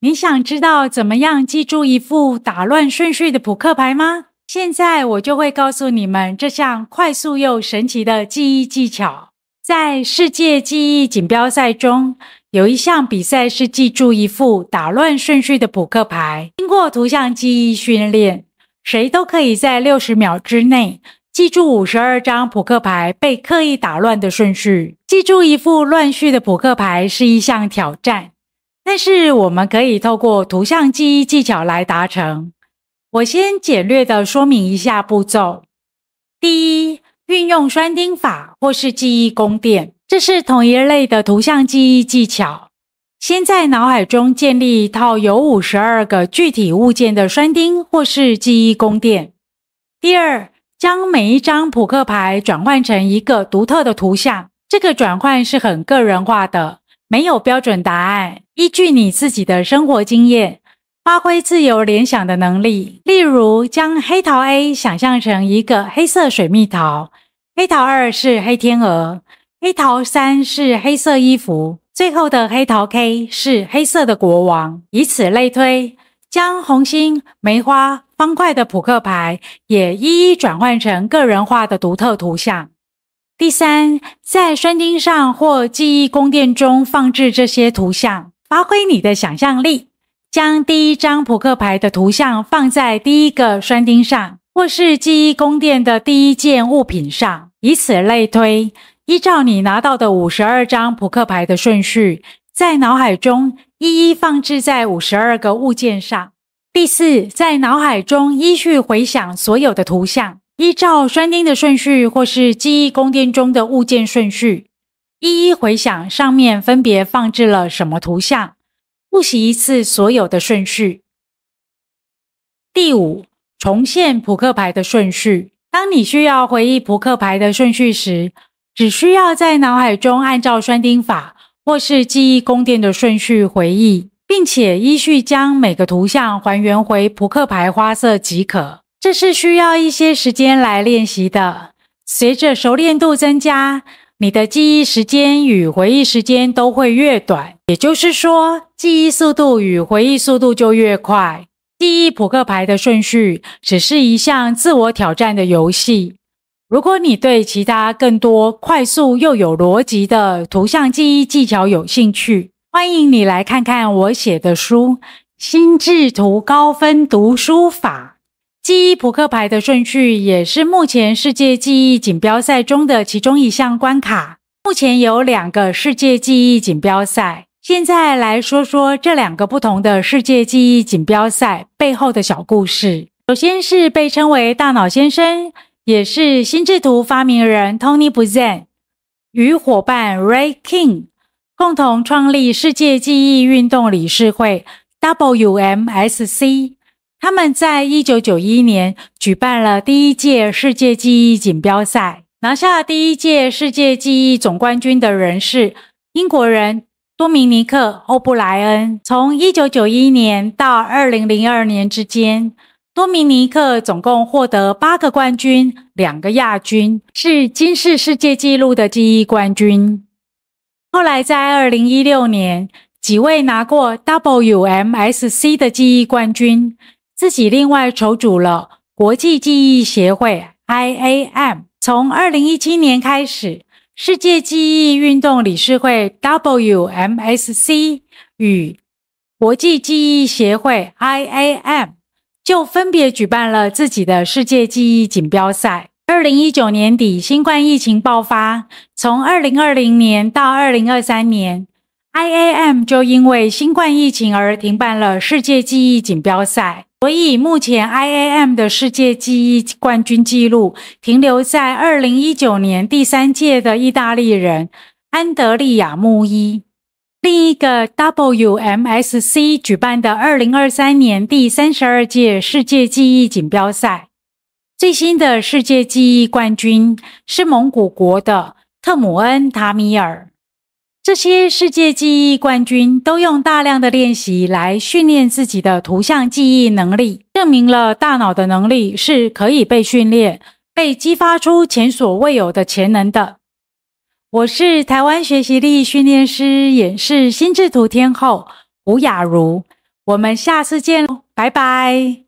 你想知道怎么样记住一副打乱顺序的扑克牌吗？现在我就会告诉你们这项快速又神奇的记忆技巧。在世界记忆锦标赛中，有一项比赛是记住一副打乱顺序的扑克牌。经过图像记忆训练，谁都可以在六十秒之内记住五十二张扑克牌被刻意打乱的顺序。记住一副乱序的扑克牌是一项挑战。但是我们可以透过图像记忆技巧来达成。我先简略的说明一下步骤：第一，运用栓钉法或是记忆宫殿，这是同一类的图像记忆技巧。先在脑海中建立一套有五十二个具体物件的栓钉或是记忆宫殿。第二，将每一张扑克牌转换成一个独特的图像，这个转换是很个人化的。没有标准答案，依据你自己的生活经验，发挥自由联想的能力。例如，将黑桃 A 想象成一个黑色水蜜桃，黑桃二是黑天鹅，黑桃三是黑色衣服，最后的黑桃 K 是黑色的国王。以此类推，将红心、梅花、方块的扑克牌也一一转换成个人化的独特图像。第三，在栓钉上或记忆宫殿中放置这些图像，发挥你的想象力，将第一张扑克牌的图像放在第一个栓钉上，或是记忆宫殿的第一件物品上，以此类推。依照你拿到的五十二张扑克牌的顺序，在脑海中一一放置在五十二个物件上。第四，在脑海中依序回想所有的图像。依照栓钉的顺序，或是记忆宫殿中的物件顺序，一一回想上面分别放置了什么图像，复习一次所有的顺序。第五，重现扑克牌的顺序。当你需要回忆扑克牌的顺序时，只需要在脑海中按照栓钉法或是记忆宫殿的顺序回忆，并且依序将每个图像还原回扑克牌花色即可。这是需要一些时间来练习的。随着熟练度增加，你的记忆时间与回忆时间都会越短，也就是说，记忆速度与回忆速度就越快。记忆扑克牌的顺序只是一项自我挑战的游戏。如果你对其他更多快速又有逻辑的图像记忆技巧有兴趣，欢迎你来看看我写的书《心智图高分读书法》。记忆扑克牌的顺序也是目前世界记忆锦标赛中的其中一项关卡。目前有两个世界记忆锦标赛。现在来说说这两个不同的世界记忆锦标赛背后的小故事。首先是被称为“大脑先生”，也是心智图发明人 Tony b u z a n 与伙伴 Ray King 共同创立世界记忆运动理事会 （WMSC）。他们在一九九一年举办了第一届世界记忆锦标赛，拿下第一届世界记忆总冠军的人是英国人多明尼克·欧布莱恩。从一九九一年到二零零二年之间，多米尼克总共获得八个冠军，两个亚军，是今世世界纪录的记忆冠军。后来在二零一六年，几位拿过 WMSC 的记忆冠军。自己另外筹组了国际记忆协会 （I A M）。从二零一七年开始，世界记忆运动理事会 （W M S C） 与国际记忆协会 （I A M） 就分别举办了自己的世界记忆锦标赛。二零一九年底，新冠疫情爆发，从二零二零年到二零二三年，I A M 就因为新冠疫情而停办了世界记忆锦标赛。所以目前 I A M 的世界记忆冠军纪录停留在二零一九年第三届的意大利人安德利亚穆伊。另一个 W M S C 举办的二零二三年第三十二届世界记忆锦标赛，最新的世界记忆冠军是蒙古国的特姆恩塔米尔。这些世界记忆冠军都用大量的练习来训练自己的图像记忆能力，证明了大脑的能力是可以被训练、被激发出前所未有的潜能的。我是台湾学习力训练师，也是心智图天后吴雅茹。我们下次见喽，拜拜。